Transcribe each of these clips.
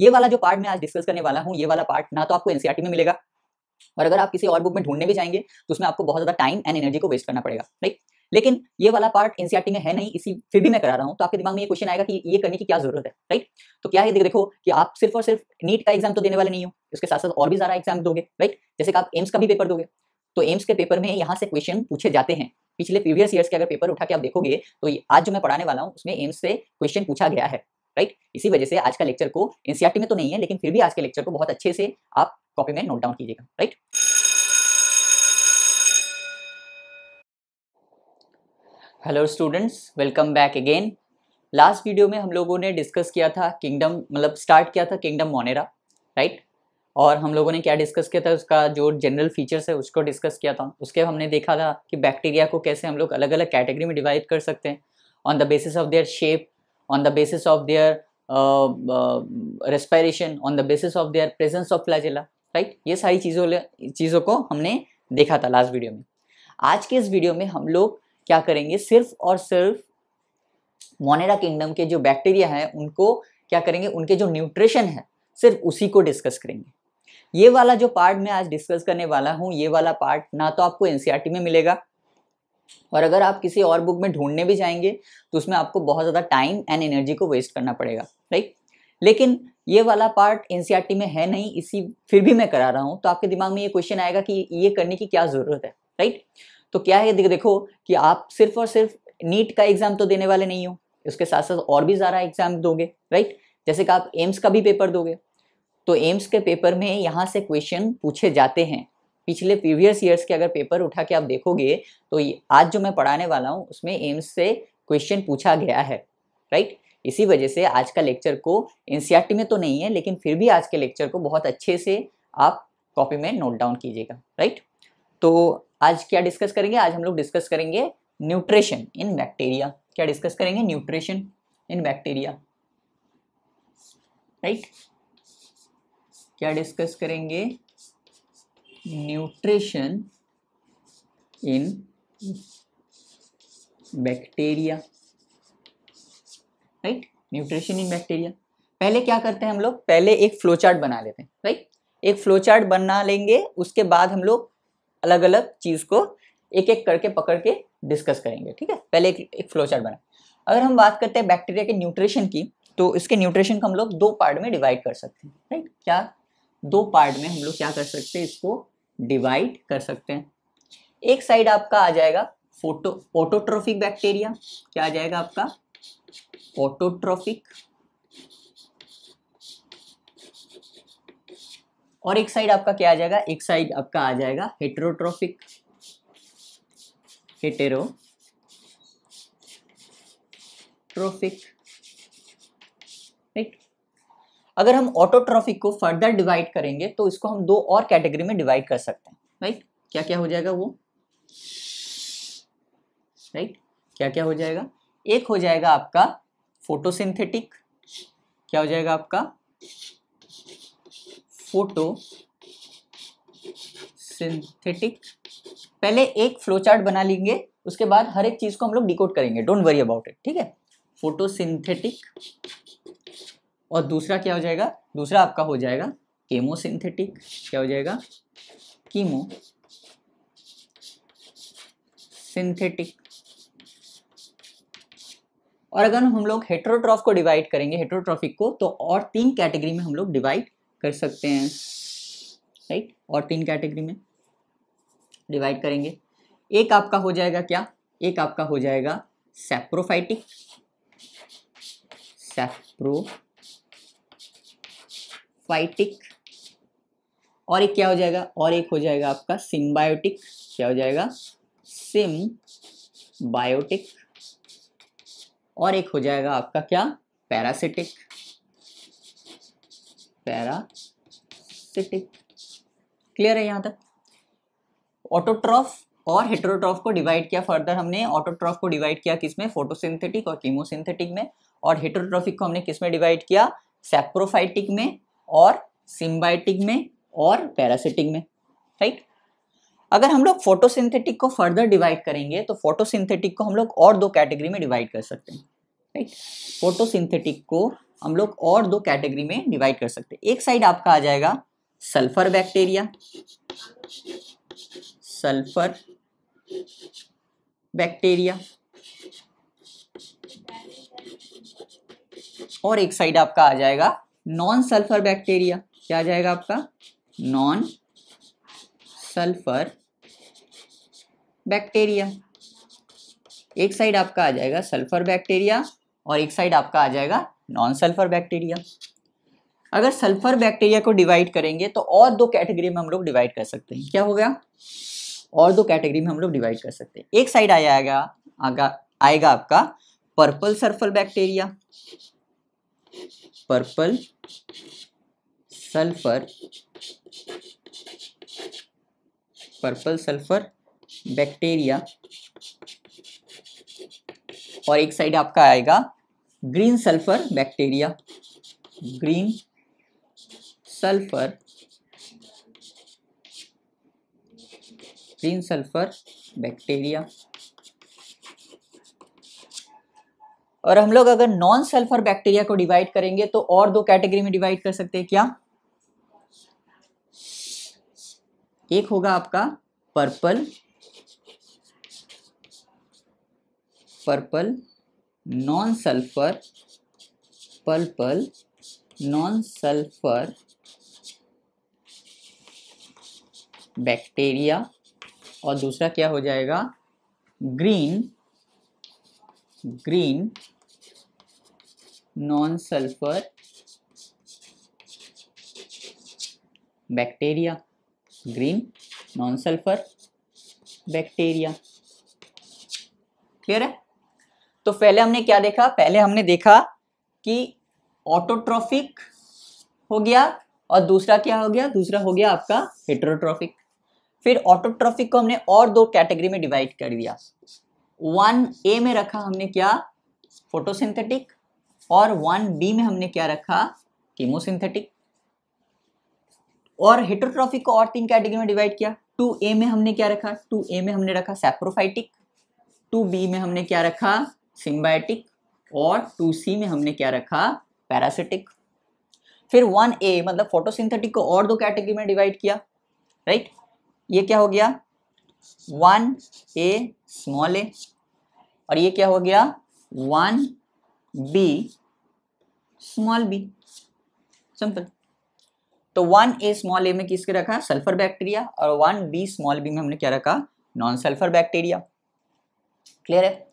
ये वाला जो पार्ट मैं आज डिस्कस करने वाला हूँ ये वाला पार्ट ना तो आपको एनसीआर e में मिलेगा और अगर आप किसी और बुक में ढूंढने भी जाएंगे तो उसमें आपको बहुत ज्यादा टाइम एंड एनर्जी को वेस्ट करना पड़ेगा राइट लेकिन ये वाला पार्ट एनसीआरटी e में है नहीं इसी फिर भी मैं करा रहा हूँ तो आपके दिमाग में ये क्वेश्चन आएगा कि ये करने की क्या जरूरत है राइट तो क्या है देखो कि आप सिर्फ और सिर्फ नीट का एग्जाम तो देने वाले नहीं हो उसके साथ साथ और भी सारा एग्जाम दोगे राइट जैसे कि आप एम्स का भी पेपर दोगे तो एम्स के पेपर में यहाँ से क्वेश्चन पूछे जाते हैं पिछले प्रीवियस ईयर्स के अगर पेपर उठा के आप देखोगे तो आज जो मैं पढ़ाने वाला हूँ उसमें एम्स से क्वेश्चन पूछा गया है राइट इसी वजह से आज का लेक्चर को एनसीआरटी में तो नहीं है लेकिन फिर भी आज के लेक्चर को बहुत अच्छे से आप कॉपी में नोट डाउन कीजिएगा right hello students welcome back again last video में हम लोगों ने डिस्कस किया था किंगडम मतलब स्टार्ट किया था किंगडम मोनेरा राइट और हम लोगों ने क्या डिस्कस किया था उसका जो जनरल फीचर्स है उसको डिस्कस किया था उसके हमने देखा था कि बैक्टीरिया को कैसे हम लोग अलग अलग कैटेगरी में डिवाइड कर सकते हैं on the basis of their shape on the basis of their uh, uh, respiration on the basis of their presence of flagella right ये सारी चीज़ों चीज़ों को हमने देखा था लास्ट वीडियो में आज के इस वीडियो में हम लोग क्या करेंगे सिर्फ और सिर्फ मोनेरा किंगडम के जो बैक्टीरिया हैं उनको क्या करेंगे उनके जो न्यूट्रिशन है सिर्फ उसी को डिस्कस करेंगे ये वाला जो पार्ट मैं आज डिस्कस करने वाला हूँ ये वाला पार्ट ना तो आपको एन e में मिलेगा और अगर आप किसी और बुक में ढूंढने भी जाएंगे तो उसमें आपको बहुत ज़्यादा टाइम एंड एनर्जी को वेस्ट करना पड़ेगा राइट लेकिन ये वाला पार्ट एन e में है नहीं इसी फिर भी मैं करा रहा हूँ तो आपके दिमाग में ये क्वेश्चन आएगा कि ये करने की क्या ज़रूरत है राइट तो क्या है देखो कि आप सिर्फ और सिर्फ नीट का एग्ज़ाम तो देने वाले नहीं हो उसके साथ साथ और भी ज़्यादा एग्ज़ाम दोगे राइट जैसे कि आप एम्स का भी पेपर दोगे तो एम्स के पेपर में यहाँ से क्वेश्चन पूछे जाते हैं पिछले प्रीवियस ईयर्स के अगर पेपर उठा के आप देखोगे तो आज जो मैं पढ़ाने वाला हूँ उसमें एम्स से क्वेश्चन पूछा गया है राइट इसी वजह से आज का लेक्चर को एन में तो नहीं है लेकिन फिर भी आज के लेक्चर को बहुत अच्छे से आप कॉपी में नोट डाउन कीजिएगा राइट तो आज क्या डिस्कस करेंगे आज हम लोग डिस्कस करेंगे न्यूट्रिशन इन बैक्टीरिया क्या डिस्कस करेंगे न्यूट्रिशन इन बैक्टीरिया राइट क्या डिस्कस करेंगे nutrition in bacteria right nutrition in bacteria पहले क्या करते हैं हम लोग पहले एक फ्लोचार्ट बना लेते हैं राइट right? एक फ्लो चार्ट बना लेंगे उसके बाद हम लोग अलग अलग चीज़ को एक एक करके पकड़ के डिस्कस करेंगे ठीक है पहले एक, एक फ्लो चार्ट बना अगर हम बात करते हैं बैक्टीरिया के न्यूट्रिशन की तो इसके न्यूट्रिशन को हम लोग दो पार्ट में डिवाइड कर सकते हैं राइट क्या दो पार्ट में हम लोग क्या कर सकते हैं इसको डिवाइड कर सकते हैं एक साइड आपका आ जाएगा फोटो ऑटोट्रोफिक बैक्टीरिया क्या आ जाएगा आपका ऑटोट्रोफिक और एक साइड आपका क्या आ जाएगा एक साइड आपका आ जाएगा हेटेरोट्रोफिक हेटेरो ट्रोफिक अगर हम ऑटोट्रॉफिक को फर्दर डिवाइड करेंगे तो इसको हम दो और कैटेगरी में डिवाइड कर सकते हैं राइट क्या क्या हो जाएगा वो राइट क्या क्या हो जाएगा एक हो जाएगा आपका फोटोसिंथेटिक क्या हो जाएगा आपका फोटो सिंथेटिक पहले एक फ्लो चार्ट बना लेंगे उसके बाद हर एक चीज़ को हम लोग डिकोड करेंगे डोंट वरी अबाउट इट ठीक है फोटोसिंथेटिक और दूसरा क्या हो जाएगा दूसरा आपका हो जाएगा केमोसिंथेटिक क्या हो जाएगा कीमो सिंथेटिक और अगर हम लोग हेट्रोट्रॉफ को डिवाइड करेंगे हेट्रोट्रॉफिक को तो और तीन कैटेगरी में हम लोग डिवाइड कर सकते हैं राइट और तीन कैटेगरी में डिवाइड करेंगे एक आपका हो जाएगा क्या एक आपका हो जाएगा सेप्रोफाइटिक सेप्रो फाइटिक और एक क्या हो जाएगा और एक हो जाएगा आपका सिम्बायोटिक क्या हो जाएगा सिम बायोटिक और एक हो जाएगा आपका क्या पैरासिटिक पैरासिटिक क्लियर है यहां तक ऑटोट्रॉफ और हेट्रोट्रॉफ को डिवाइड किया फर्दर हमने ऑटोट्रॉफ को डिवाइड किया किसमें फोटोसिंथेटिक और कीमोसिंथेटिक में और हेटरोट्रॉफिक को हमने किसमें डिवाइड किया सेप्रोफाइटिक में और सिम्बाइटिक में और पैरासिटिक में राइट अगर हम लोग फोटोसिंथेटिक को फर्दर डिवाइड करेंगे तो फोटोसिंथेटिक को हम लोग और दो कैटेगरी में डिवाइड कर सकते हैं राइट फोटोसिंथेटिक को हम लोग और दो कैटेगरी में डिवाइड कर सकते हैं एक साइड आपका आ जाएगा सल्फर बैक्टीरिया सल्फर बैक्टीरिया और एक साइड आपका आ जाएगा नॉन सल्फर बैक्टीरिया क्या आ जाएगा आपका नॉन सल्फर बैक्टीरिया एक साइड आपका आ जाएगा सल्फर बैक्टीरिया और एक साइड आपका आ जाएगा नॉन सल्फर बैक्टीरिया अगर सल्फर बैक्टीरिया को डिवाइड करेंगे तो और दो कैटेगरी में हम लोग डिवाइड कर सकते हैं क्या हो गया और दो कैटेगरी में हम लोग डिवाइड कर सकते हैं एक साइड आया आएगा आएगा आपका purple sulphur bacteria purple sulphur purple sulphur bacteria और एक साइड आपका आएगा green sulphur bacteria green sulphur green sulphur bacteria और हम लोग अगर नॉन सल्फर बैक्टीरिया को डिवाइड करेंगे तो और दो कैटेगरी में डिवाइड कर सकते हैं क्या एक होगा आपका purple purple non sulphur purple non sulphur bacteria और दूसरा क्या हो जाएगा green green non sulphur bacteria green non sulphur bacteria clear है तो पहले हमने क्या देखा पहले हमने देखा कि ऑटोट्रॉफिक हो गया और दूसरा क्या हो गया दूसरा हो गया आपका हेटरोट्रॉफिक फिर ऑटोट्रॉफिक को हमने और दो कैटेगरी में डिवाइड कर दिया वन ए में रखा हमने क्या फोटोसिंथेटिक और वन बी में हमने क्या रखा कीमोसिंथेटिक और हेट्रोट्रॉफिक को और तीन कैटेगरी में डिवाइड किया टू ए में हमने क्या रखा टू ए में हमने रखा सेप्रोफाइटिक टू बी में हमने क्या रखा सिम्बायोटिक और टू सी में हमने क्या रखा पैरासिटिक फिर वन ए मतलब फोटोसिंथेटिक को और दो कैटेगरी में डिवाइड किया राइट ये क्या हो गया वन ए स्मॉल ए और ये क्या हो गया one b small B simple तो वन ए स्मॉल ए में किसके रखा सल्फर बैक्टीरिया और वन बी स्मॉल बी में हमने क्या रखा नॉन सल्फर बैक्टीरिया क्लियर है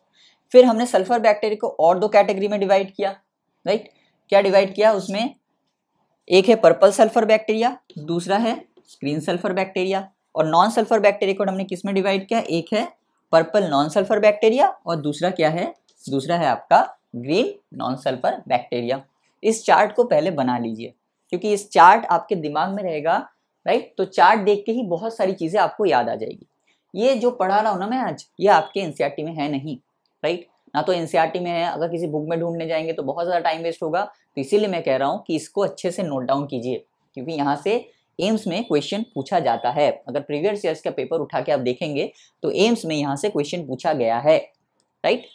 फिर हमने सल्फर बैक्टीरिया को और दो कैटेगरी में डिवाइड किया राइट क्या डिवाइड किया उसमें एक है पर्पल सल्फर बैक्टीरिया दूसरा है ग्रीन सल्फर बैक्टीरिया और नॉन सल्फर बैक्टीरिया को हमने किस में डिवाइड किया एक है पर्पल नॉन सल्फर बैक्टीरिया और दूसरा क्या है दूसरा है आपका ग्रीन नॉन सल्फर बैक्टीरिया इस चार्ट को पहले बना लीजिए क्योंकि इस चार्ट आपके दिमाग में रहेगा राइट तो चार्ट देख के ही बहुत सारी चीज़ें आपको याद आ जाएगी ये जो पढ़ा रहा हूँ ना मैं आज ये आपके एनसीईआरटी e में है नहीं राइट ना तो एनसीईआरटी e में है अगर किसी बुक में ढूंढने जाएंगे तो बहुत ज़्यादा टाइम वेस्ट होगा तो इसीलिए मैं कह रहा हूँ कि इसको अच्छे से नोट डाउन कीजिए क्योंकि यहाँ से एम्स में क्वेश्चन पूछा जाता है अगर प्रीवियस ईयर्स का पेपर उठा के आप देखेंगे तो एम्स में यहाँ से क्वेश्चन पूछा गया है राइट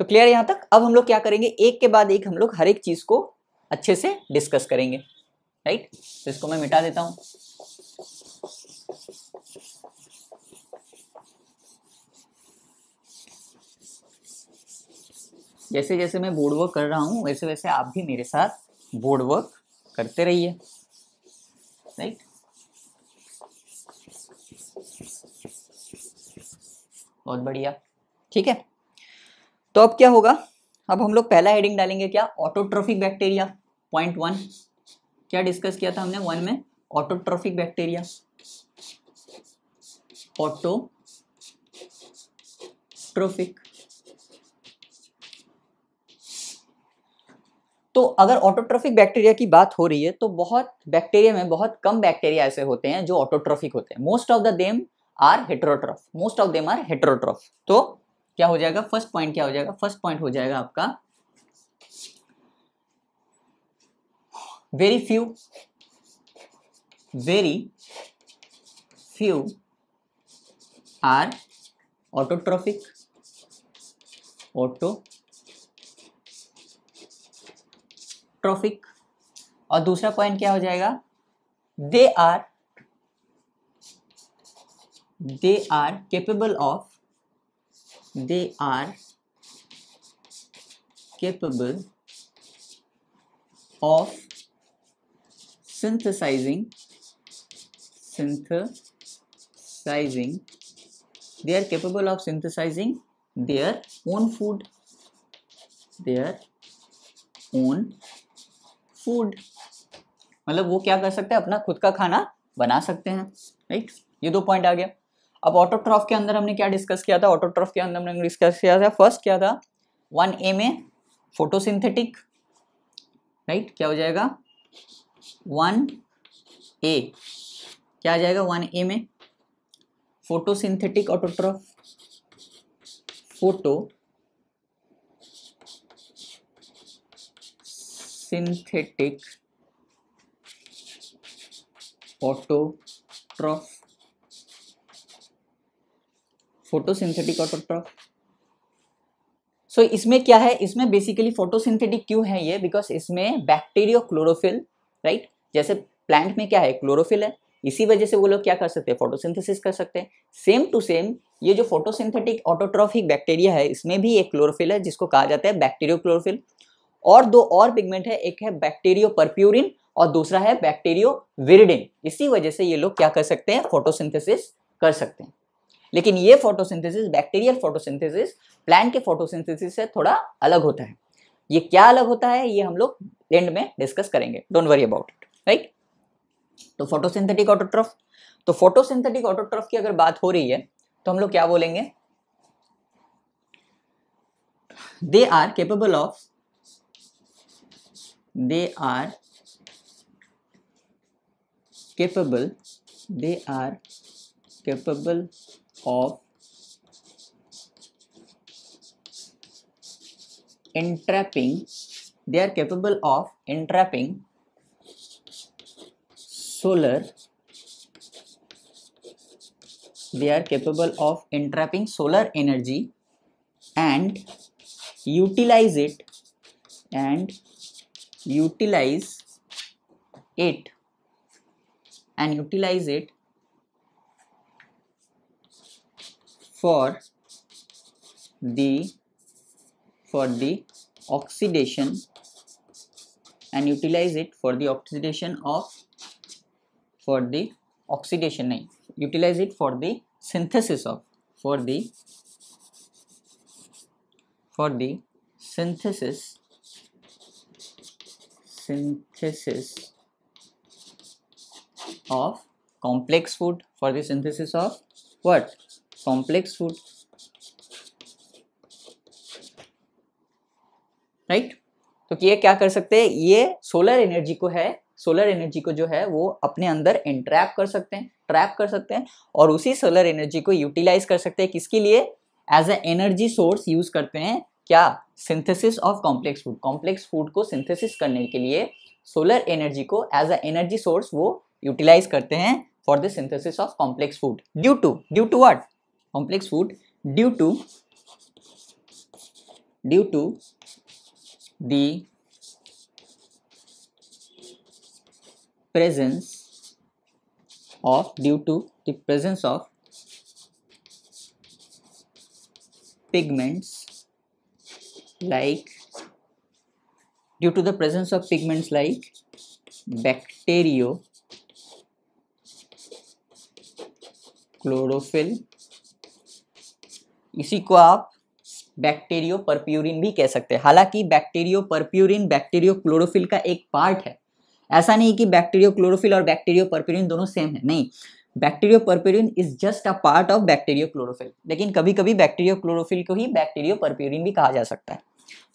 तो क्लियर यहां तक अब हम लोग क्या करेंगे एक के बाद एक हम लोग हर एक चीज़ को अच्छे से डिस्कस करेंगे राइट तो इसको मैं मिटा देता हूं जैसे जैसे मैं बोर्ड वर्क कर रहा हूं वैसे वैसे आप भी मेरे साथ बोर्ड वर्क करते रहिए राइट बहुत बढ़िया ठीक है तो अब क्या होगा अब हम लोग पहला हेडिंग डालेंगे क्या ऑटोट्रॉफिक बैक्टीरिया पॉइंट वन क्या डिस्कस किया था हमने वन में ऑटोट्रॉफिक बैक्टीरिया ऑटो ट्रोफिक तो अगर ऑटोट्रॉफिक बैक्टीरिया की बात हो रही है तो बहुत बैक्टीरिया में बहुत कम बैक्टीरिया ऐसे होते हैं जो ऑटोट्रॉफिक होते हैं most of the them are heterotroph most of them are heterotroph तो क्या हो जाएगा फर्स्ट पॉइंट क्या हो जाएगा फर्स्ट पॉइंट हो जाएगा आपका very few very few are autotrophic autotrophic और दूसरा पॉइंट क्या हो जाएगा they are they are capable of they are capable of synthesizing synthesizing they are capable of synthesizing their own food their own food मतलब वो क्या कर सकते हैं अपना खुद का खाना बना सकते हैं राइट right? ये दो पॉइंट आ गया अब ऑटोट्रॉफ के अंदर हमने क्या डिस्कस किया था ऑटोट्रॉफ के अंदर हमने डिस्कस किया था फर्स्ट क्या था वन ए में फोटोसिंथेटिक राइट क्या हो जाएगा वन ए क्या आ जाएगा वन ए में photosynthetic autotroph photosynthetic autotroph photosynthetic autotroph so इसमें क्या है इसमें बेसिकली फोटोसिंथेटिक क्यों है ये बिकॉज इसमें बैक्टीरिया क्लोरोफिल राइट जैसे प्लांट में क्या है क्लोरोफिल है इसी वजह से वो लोग क्या कर सकते हैं फोटोसिंथेसिस कर सकते हैं सेम टू सेम ये जो फोटोसिंथेटिक ऑटोट्रॉफिक बैक्टीरिया है इसमें भी एक क्लोरोफिल है जिसको कहा जाता है बैक्टीरियो क्लोरोफिल और दो और पिगमेंट है एक है बैक्टीरियो परप्यूरिन और दूसरा है बैक्टीरियो विरिडिन इसी वजह से ये लोग क्या कर सकते हैं फोटोसिंथेसिस कर सकते हैं लेकिन ये फोटोसिंथेसिस बैक्टीरियल फोटोसिंथेसिस प्लांट के फोटोसिंथेसिस से थोड़ा अलग होता है ये क्या अलग होता है ये हम लोग एंड में डिस्कस करेंगे don't worry about it right तो फोटोसिंथेटिक ऑटोट्रॉफ तो फोटोसिंथेटिक ऑटोट्रॉफ की अगर बात हो रही है तो हम लोग क्या बोलेंगे they are capable of they are capable they are capable of entrapping they are capable of entrapping solar they are capable of entrapping solar energy and utilize it and utilize it and utilize it for the for the oxidation and utilize it for the oxidation of for the oxidation utilize it for the synthesis of for the for the synthesis synthesis of complex food for the synthesis of what complex food right right? तो ये क्या कर सकते हैं ये solar energy को है solar energy को जो है वो अपने अंदर एंट्रैप कर सकते हैं ट्रैप कर सकते हैं और उसी सोलर एनर्जी को यूटिलाइज कर सकते हैं किसके लिए as a energy source use करते हैं क्या synthesis of complex food complex food को सिंथेसिस करने के लिए सोलर एनर्जी को एज अ एनर्जी सोर्स वो यूटिलाइज करते हैं for the synthesis of complex food due to due to what complex food due to due to the presence of due to the presence of pigments like due to the presence of pigments like bacterio chlorophyll इसी को आप बैक्टेरियो परप्यूरिन भी कह सकते हैं हालांकि बैक्टेरियो परप्यूरिन बैक्टेरियो chlorophyll का एक पार्ट है ऐसा नहीं कि बैक्टेरियो क्लोरोफिल और बैक्टेरियो परप्यूरिन दोनों सेम है नहीं bacteriopurpurin is just a part of bacteriochlorophyll लेकिन कभी कभी बैक्टेरियो क्लोरोफिल को ही बैक्टेरियो परप्यूरिन भी कहा जा सकता है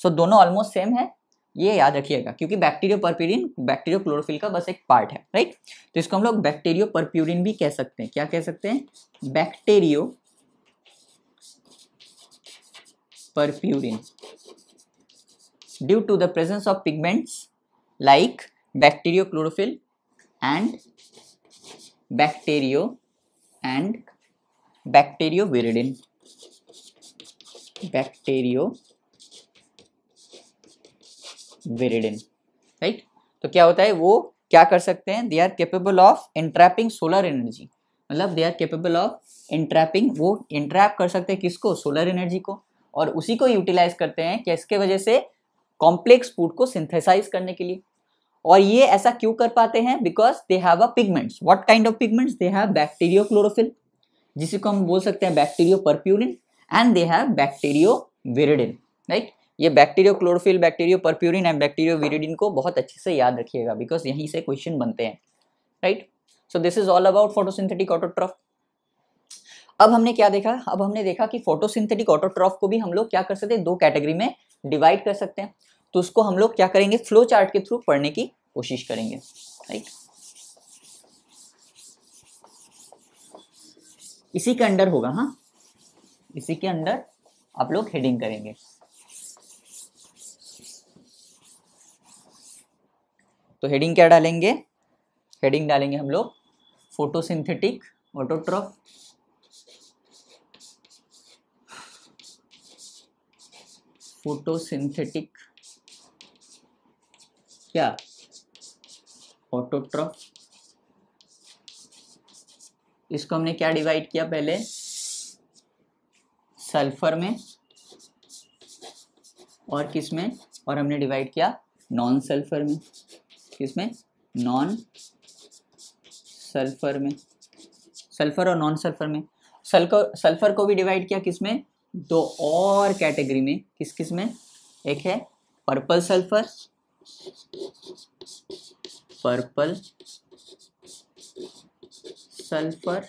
सो so, दोनों ऑलमोस्ट सेम है ये याद रखिएगा क्योंकि बैक्टीरियो परप्यूरिन बैक्टीरियो क्लोरोफिल का बस एक पार्ट है राइट तो इसको हम लोग बैक्टीरियो परप्यूरिन भी कह सकते हैं क्या कह सकते हैं बैक्टेरियो purpurin due to the presence of pigments like bacteriochlorophyll and bacterio and bacterioviridin bacterio viridin right? तो क्या होता है वो क्या कर सकते हैं they are capable of entrapping solar energy मतलब they are capable of entrapping वो इंट्रैप कर सकते हैं किसको सोलर एनर्जी को और उसी को यूटिलाइज करते हैं किसके वजह से कॉम्प्लेक्स फूड को सिंथेसाइज करने के लिए और ये ऐसा क्यों कर पाते हैं because they have a pigments what kind of pigments they have bacteriochlorophyll जिसे को हम बोल सकते हैं bacterio परप्यूरिन and they have bacterioviridin right ये bacteriochlorophyll bacterio परप्यूरिन and bacterioviridin को बहुत अच्छे से याद रखिएगा बिकॉज यहीं से क्वेश्चन बनते हैं right so this is all about photosynthetic autotroph अब हमने क्या देखा अब हमने देखा कि फोटोसिंथेटिक ऑटोट्रॉफ को भी हम लोग क्या कर सकते हैं दो कैटेगरी में डिवाइड कर सकते हैं तो उसको हम लोग क्या करेंगे फ्लो चार्ट के थ्रू पढ़ने की कोशिश करेंगे राइट इसी के अंडर होगा हाँ इसी के अंदर आप लोग हेडिंग करेंगे तो हेडिंग क्या डालेंगे हेडिंग डालेंगे हम लोग फोटोसिंथेटिक ऑटोट्रॉफ फोटोसिंथेटिक क्या ऑटोट्रॉफ इसको हमने क्या डिवाइड किया पहले सल्फर में और किस में और हमने डिवाइड किया नॉन सल्फर में किस में नॉन सल्फर में सल्फर और नॉन सल्फर में सल्फर सल्फर को भी डिवाइड किया किसमें दो और कैटेगरी में किस किस में एक है पर्पल सल्फर पर्पल सल्फर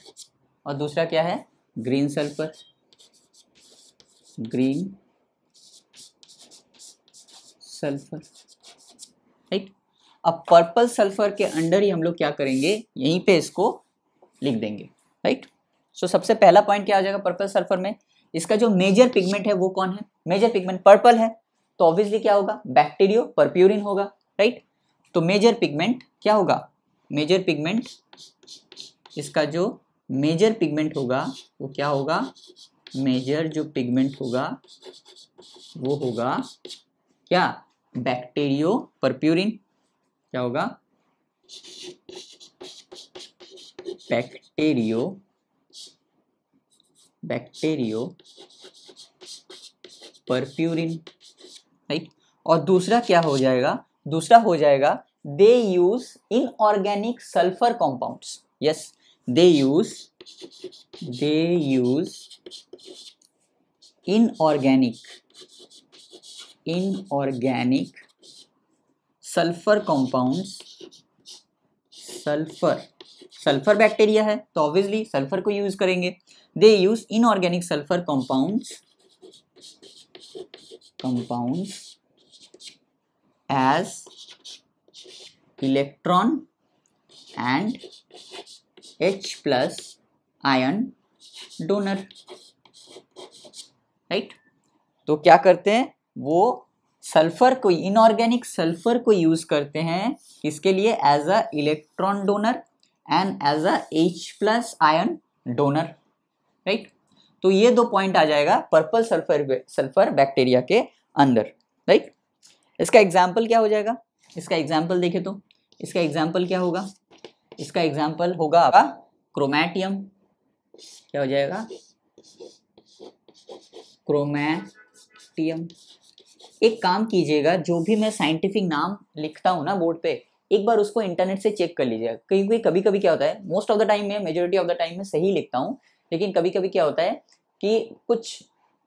और दूसरा क्या है green sulphur green sulphur right अब पर्पल सल्फर के अंडर ही हम लोग क्या करेंगे यहीं पे इसको लिख देंगे राइट सो so, सबसे पहला पॉइंट क्या आ जाएगा पर्पल सल्फर में इसका जो मेजर पिगमेंट है वो कौन है मेजर पिगमेंट पर्पल है तो ऑब्वियसली क्या होगा बैक्टीरियो परप्यूरिन होगा राइट तो मेजर पिगमेंट क्या होगा मेजर पिगमेंट इसका जो मेजर पिगमेंट होगा वो क्या होगा मेजर जो पिगमेंट होगा वो होगा क्या बैक्टीरियो परप्यूरिन क्या होगा बैक्टीरियो बैक्टेरियो परप्यूरिन राइट और दूसरा क्या हो जाएगा दूसरा हो जाएगा they use inorganic sulphur compounds yes they use they use inorganic inorganic sulphur compound sulphur sulphur bacteria है तो ऑब्वियसली सल्फर को यूज करेंगे they use inorganic sulfur compounds compounds as electron and H plus ion donor right तो क्या करते हैं वो sulphur को इनऑर्गेनिक सल्फर को यूज करते हैं इसके लिए as a electron donor and as a H plus ion donor right तो ये दो पॉइंट आ जाएगा पर्पल सल्फर सल्फर बैक्टीरिया के अंदर राइट इसका एग्जाम्पल क्या हो जाएगा इसका एग्जाम्पल देखे तो इसका एग्जाम्पल क्या होगा इसका एग्जाम्पल होगा आपका क्रोमैटियम क्या हो जाएगा क्रोमैटियम एक काम कीजिएगा जो भी मैं साइंटिफिक नाम लिखता हूँ ना बोर्ड पे एक बार उसको इंटरनेट से चेक कर लीजिएगा क्योंकि कभी कभी क्या होता है मोस्ट ऑफ द टाइम में मेजोरिटी ऑफ द टाइम में सही लिखता हूँ लेकिन कभी कभी क्या होता है कि कुछ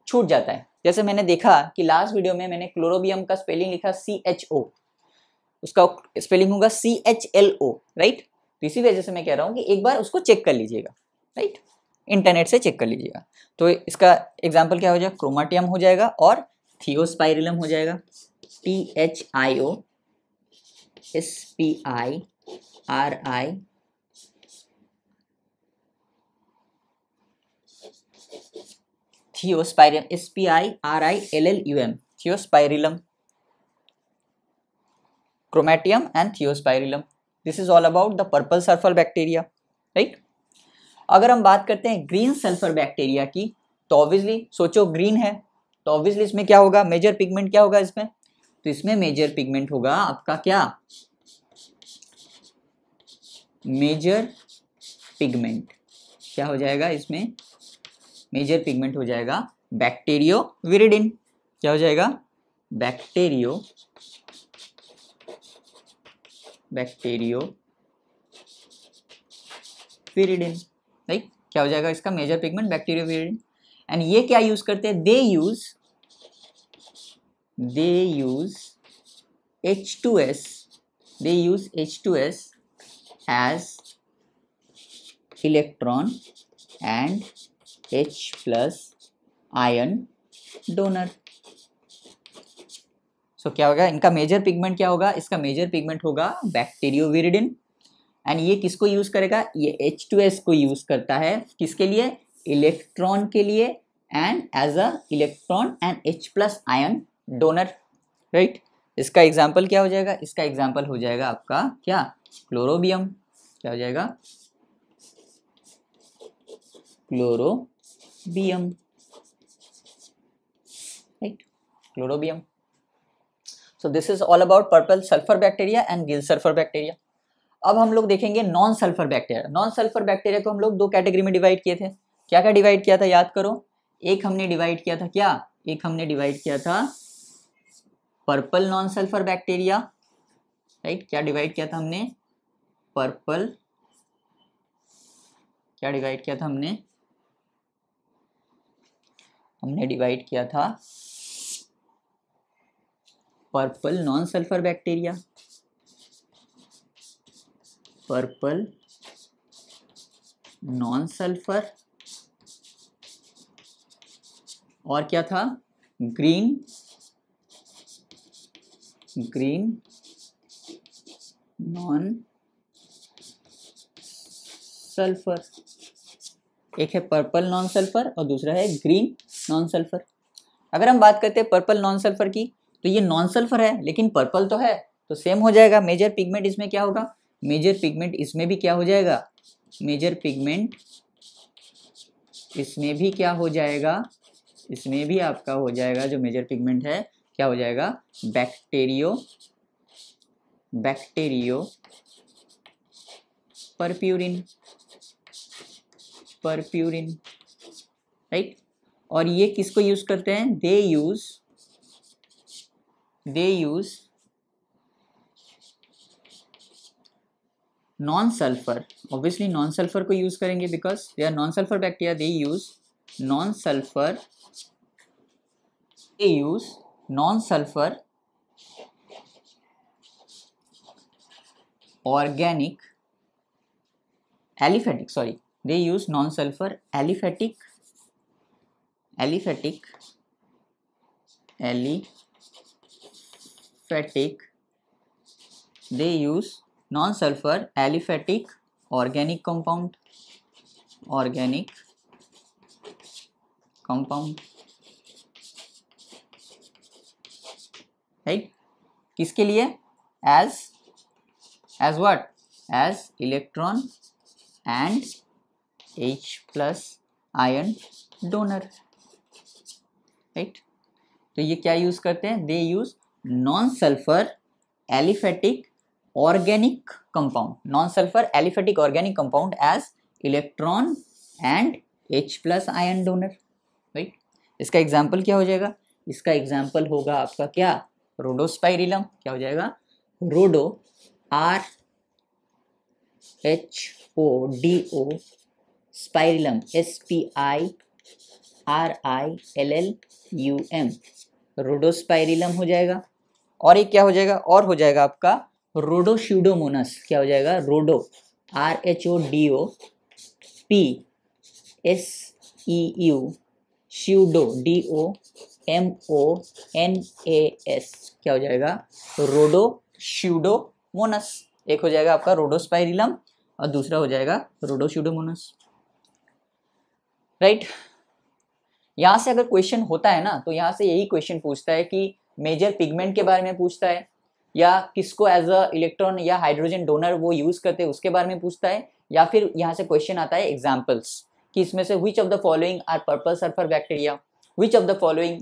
छूट जाता है जैसे मैंने देखा कि लास्ट वीडियो में मैंने क्लोरोबियम का स्पेलिंग लिखा सी एच ओ उसका स्पेलिंग होगा C H L O right तो इसी वजह से मैं कह रहा हूँ कि एक बार उसको चेक कर लीजिएगा राइट इंटरनेट से चेक कर लीजिएगा तो इसका एग्जाम्पल क्या हो जाएगा क्रोमाटियम हो जाएगा और थियोस्पायरिलम हो जाएगा T H I O S P I R I thiospirillum S P I R I L L U M thiospirillum chromatium and thiospirillum this is all about the purple sulphur bacteria right अगर हम बात करते हैं green sulphur bacteria की तो obviously सोचो green है तो ऑब्वियसली इसमें क्या होगा मेजर पिगमेंट क्या होगा इसमें तो इसमें मेजर पिगमेंट होगा आपका क्या मेजर पिगमेंट क्या हो जाएगा इसमें मेजर पिगमेंट हो जाएगा बैक्टेरियो विरिडिन क्या हो जाएगा बैक्टेरियो बैक्टेरियो विरिडिन राइट क्या हो जाएगा इसका major pigment bacterio viridin and ये क्या यूज करते हैं they use they use H two S they use H two S as electron and H plus ion donor so क्या होगा इनका मेजर पिगमेंट क्या होगा इसका मेजर पिगमेंट होगा विरिडिन एंड ये किसको यूज करेगा ये एच टू एस को यूज करता है किसके लिए इलेक्ट्रॉन के लिए and as a electron and H plus ion donor right इसका एग्जाम्पल क्या हो जाएगा इसका एग्जाम्पल हो जाएगा आपका क्या क्लोरोबियम क्या हो जाएगा chloro bium right chlorobium so this is all about purple sulfur bacteria and gill sulfur bacteria अब हम लोग देखेंगे non sulphur bacteria non sulphur bacteria को हम लोग दो कैटेगरी में डिवाइड किए थे क्या क्या डिवाइड किया था याद करो एक हमने डिवाइड किया था क्या एक हमने डिवाइड किया था purple non sulphur bacteria right क्या डिवाइड किया था हमने पर्पल क्या डिवाइड किया था हमने हमने डिवाइड किया था purple non sulphur bacteria purple non sulphur और क्या था ग्रीन ग्रीन नॉन सल्फर एक है पर्पल नॉन सल्फर और दूसरा है ग्रीन नॉन सल्फर अगर हम बात करते हैं पर्पल नॉन सल्फर की तो ये नॉन सल्फर है लेकिन पर्पल तो है तो सेम हो जाएगा मेजर पिगमेंट इसमें क्या होगा मेजर पिगमेंट इसमें भी क्या हो जाएगा मेजर पिगमेंट इसमें भी क्या हो जाएगा इसमें भी आपका हो जाएगा जो मेजर पिगमेंट है क्या हो जाएगा बैक्टेरियो बैक्टेरियो परप्यूरिन परप्यूरिन राइट और ये किसको यूज़ करते हैं they use they use non sulphur obviously non sulphur को यूज़ करेंगे because they are non sulphur bacteria they use non sulphur they use non sulphur organic aliphatic sorry they use non sulphur aliphatic aliphatic aliphatic they use non sulphur aliphatic organic compound organic compound right किसके लिए as as what as electron and H plus ion donor right तो ये क्या use करते हैं they use non sulphur aliphatic organic compound non sulphur aliphatic organic compound as electron and H plus ion donor right इसका example क्या हो जाएगा इसका एग्जाम्पल होगा आपका क्या रोडोस्पाइरिलम क्या हो जाएगा rhodo R H O D O spirillum S P I R I L L U M rhodospirillum हो जाएगा और एक क्या हो जाएगा और हो जाएगा आपका रोडोश्यूडोमोनस क्या हो जाएगा rhodo R H O D O P S E U pseudo D O M O N A S क्या हो जाएगा रोडो श्यूडोमोनस एक हो जाएगा आपका रोडोस्पायरिलम और दूसरा हो जाएगा रोडोश्यूडोमोनस राइट right? यहाँ से अगर क्वेश्चन होता है ना तो यहाँ से यही क्वेश्चन पूछता है कि मेजर पिगमेंट के बारे में पूछता है या किसको एज अ इलेक्ट्रॉन या हाइड्रोजन डोनर वो यूज़ करते हैं उसके बारे में पूछता है या फिर यहाँ से क्वेश्चन आता है एग्जाम्पल्स कि इसमें से which of the following are purple sulphur bacteria which of the following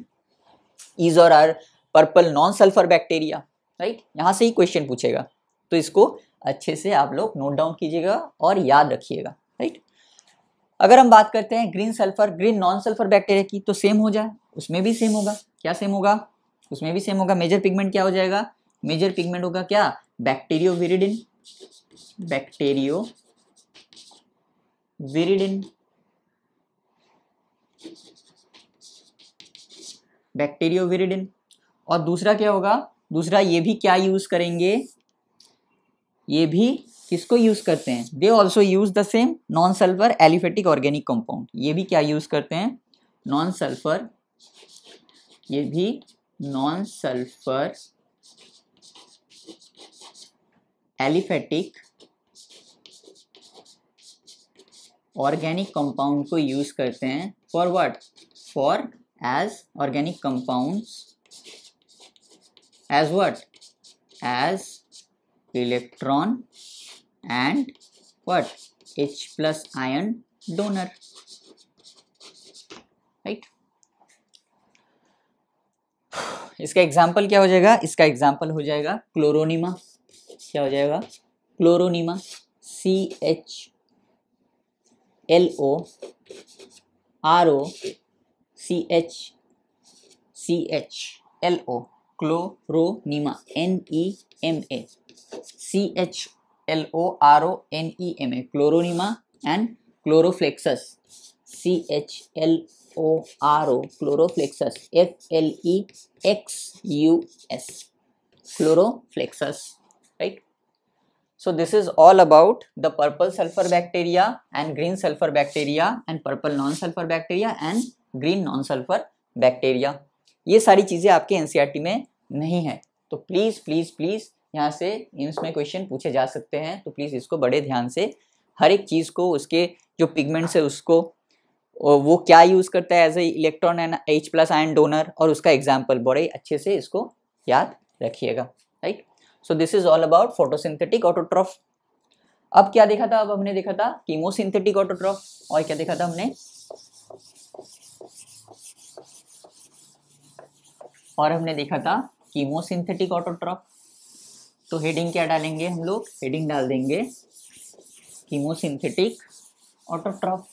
is और are purple non sulphur bacteria right यहाँ से ही क्वेश्चन पूछेगा तो इसको अच्छे से आप लोग नोट डाउन कीजिएगा और याद रखिएगा राइट अगर हम बात करते हैं green sulphur green non sulphur bacteria की तो सेम हो जाए उसमें भी सेम होगा क्या सेम होगा उसमें भी सेम होगा मेजर पिगमेंट क्या हो जाएगा मेजर पिगमेंट होगा क्या बैक्टीरियो विरिडिन बैक्टेरियो विरिडिन बैक्टेरियो विरिडिन और दूसरा क्या होगा दूसरा ये भी क्या यूज करेंगे ये भी किसको यूज़ करते हैं they also use the same non sulphur aliphatic organic compound ये भी क्या यूज़ करते हैं नॉन सल्फर ये भी non sulphur aliphatic organic compound को यूज़ करते हैं for what for as organic compounds as what as electron and what H plus ion donor right इसका एग्जाम्पल क्या हो जाएगा इसका एग्जाम्पल हो जाएगा क्लोरोनिमा क्या हो जाएगा chloronema C H L O R O C H C H L O chloronema N E M A C H L O R O N E M A chloronema and chloroflexus C H L O R O chloroflexus F L E X U S chloroflexus right so this is all about the purple sulfur bacteria and green sulfur bacteria and purple non sulfur bacteria and green non sulfur bacteria ये सारी चीज़ें आपके N में नहीं है तो please please please यहाँ से इम्स में क्वेश्चन पूछे जा सकते हैं तो प्लीज़ इसको बड़े ध्यान से हर एक चीज़ को उसके जो पिगमेंट्स है उसको वो क्या यूज़ करता है as a electron and H plus ion donor और उसका एग्जाम्पल बड़े अच्छे से इसको याद रखिएगा right so this is all about photosynthetic autotroph अब क्या देखा था अब हमने देखा था कीमोसिंथेटिक ऑटोट्रॉफ और क्या देखा था हमने और हमने देखा था कीमोसिंथेटिक ऑटोट्रॉफ तो हेडिंग क्या डालेंगे हम लोग हेडिंग डाल देंगे कीमोसिंथेटिक ऑटोट्रॉफ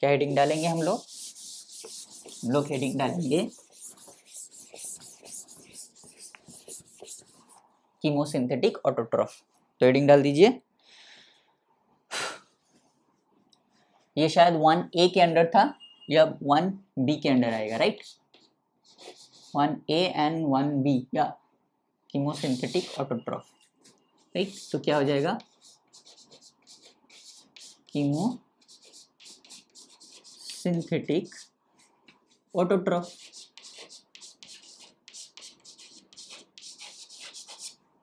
क्या हेडिंग डालेंगे हम लोग हम लोग हेडिंग डालेंगे कीमोसिंथेटिक ऑटोट्रॉफ तो हेडिंग डाल दीजिए ये शायद वन ए के अंडर था या वन बी के अंडर आएगा right one A and one B या कीमोसिंथेटिक ऑटोट्रॉफ राइट तो क्या हो जाएगा chemosynthetic autotroph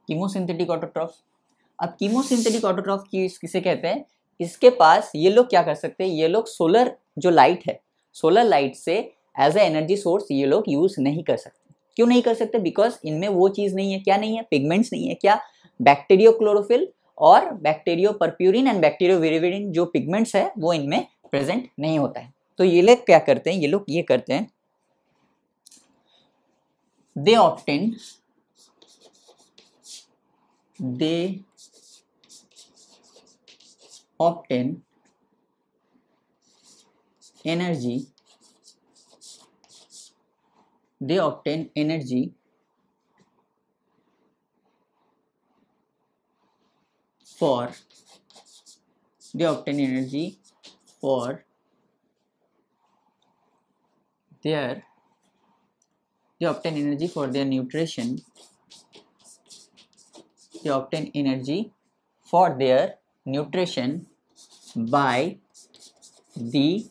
chemosynthetic autotroph अब कीमोसिंथेटिक ऑटोट्रॉफ की किसे कहते हैं इसके पास ये लोग क्या कर सकते हैं ये लोग सोलर जो लाइट है सोलर लाइट से एज ए एनर्जी सोर्स ये लोग यूज़ नहीं कर सकते क्यों नहीं कर सकते बिकॉज इनमें वो चीज़ नहीं है क्या नहीं है पिगमेंट्स नहीं है क्या बैक्टीरियो क्लोरोफिल और बैक्टीरियो परप्यूरिन एंड बैक्टीरियो विरिविडिन जो पिगमेंट्स है वो इनमें प्रेजेंट नहीं होता है तो ये लोग क्या करते हैं ये लोग ये करते हैं they obtain they obtain energy they obtain energy for they obtain energy for their they obtain energy for their nutrition they obtain energy for their nutrition by the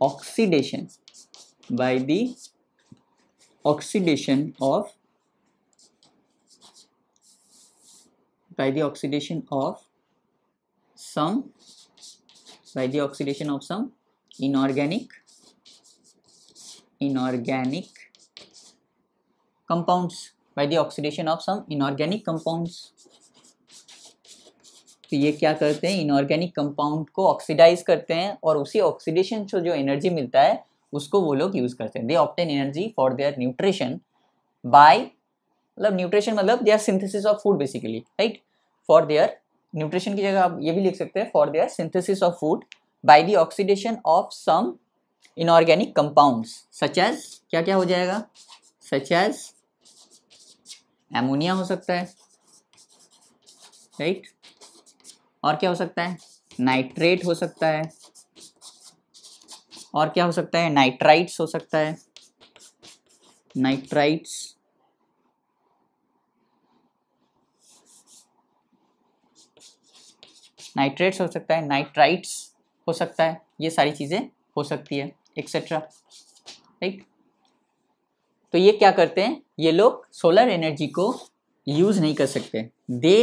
oxidation by the oxidation of by the oxidation of some by the oxidation of some inorganic inorganic compounds by the oxidation of some inorganic compounds तो ये क्या करते हैं inorganic compound को oxidise करते हैं और उसी ऑक्सीडेशन से जो एनर्जी मिलता है उसको वो लोग यूज़ करते हैं they obtain energy for their nutrition by मतलब न्यूट्रिशन मतलब they are synthesis of food basically right for their nutrition की जगह आप ये भी लिख सकते हैं for their synthesis of food by the oxidation of some inorganic compounds such as क्या क्या हो जाएगा सच एज एमोनिया हो सकता है राइट right? और क्या हो सकता है नाइट्रेट हो सकता है और क्या हो सकता है नाइट्राइट्स हो सकता है नाइट्राइट्स नाइट्रेट्स हो सकता है नाइट्राइट्स हो सकता है ये सारी चीज़ें हो सकती है एक्सेट्रा राइट तो ये क्या करते हैं ये लोग सोलर एनर्जी को यूज़ नहीं कर सकते they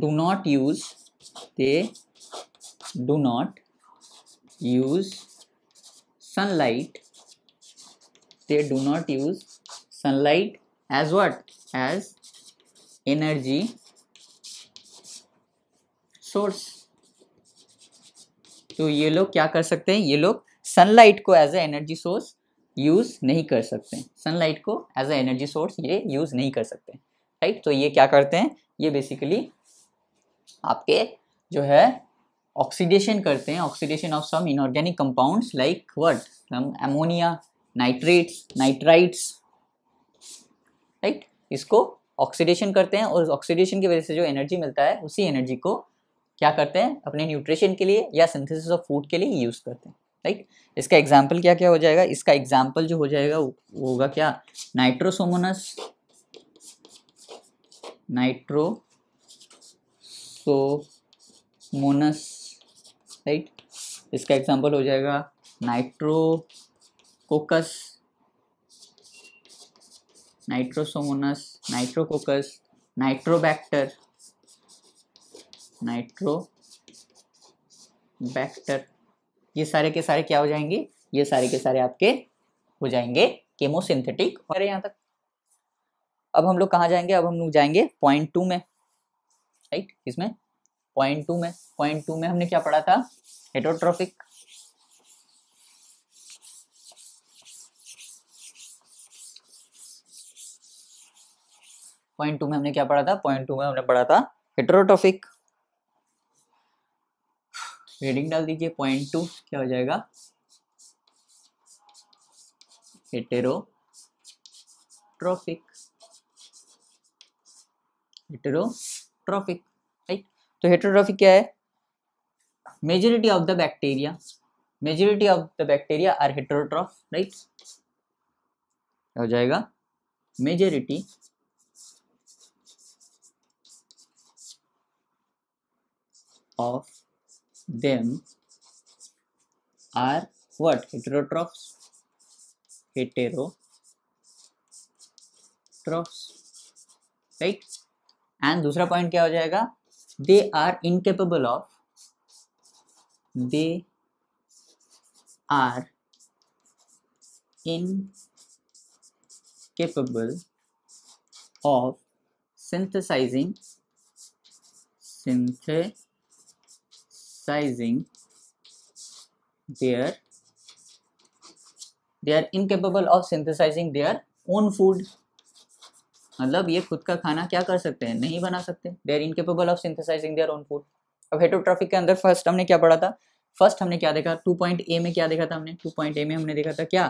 do not use they do not use sunlight they do not use sunlight as what as energy source तो ये लोग क्या कर सकते हैं ये लोग सनलाइट को as a energy source use नहीं कर सकते सनलाइट को एज ए एनर्जी सोर्स ये यूज़ नहीं कर सकते राइट तो ये क्या करते हैं ये बेसिकली आपके जो है ऑक्सीडेशन करते हैं oxidation of some inorganic compounds like what some ammonia nitrates nitrites right इसको ऑक्सीडेशन करते हैं और ऑक्सीडेशन की वजह से जो एनर्जी मिलता है उसी एनर्जी को क्या करते हैं अपने न्यूट्रिशन के लिए या सिंथेसिस ऑफ फूड के लिए यूज़ करते हैं राइट इसका एग्जाम्पल क्या क्या हो जाएगा इसका एग्जाम्पल जो हो जाएगा वो होगा क्या नाइट्रोसोमोनस नाइट्रोसोमोनस राइट इसका एग्जांपल हो जाएगा nitrococcus nitrosomonas nitrococcus nitrobacter nitrobacter ये सारे के सारे क्या हो जाएंगे ये सारे के सारे आपके हो जाएंगे केमोसिंथेटिक और यहाँ तक अब हम लोग कहाँ जाएंगे अब हम लोग जाएंगे पॉइंट टू में राइट इसमें पॉइंट टू में पॉइंट टू में हमने क्या पढ़ा था हेटोट्रॉफिक पॉइंट टू में हमने क्या पढ़ा था पॉइंट टू में हमने पढ़ा था हेटरोटॉफिक रीडिंग डाल दीजिए पॉइंट टू क्या हो जाएगा हेटेरोट्रॉफिक हेटेरोट्रॉफिक तो हेटरोट्रॉफी क्या है majority of the bacteria majority of the bacteria are heterotroph right हो जाएगा majority of them are what heterotrophs hetero right and दूसरा पॉइंट क्या हो जाएगा they are incapable of they are incapable of synthesizing synthesizing their they are incapable of synthesizing their own food मतलब ये खुद का खाना क्या कर सकते हैं नहीं बना सकते they are incapable of synthesising their own food अब हेटोट्रॉफिक के अंदर फर्स्ट हमने क्या पढ़ा था फर्स्ट हमने क्या देखा टू पॉइंट ए में क्या देखा था हमने टू पॉइंट ए में हमने देखा था क्या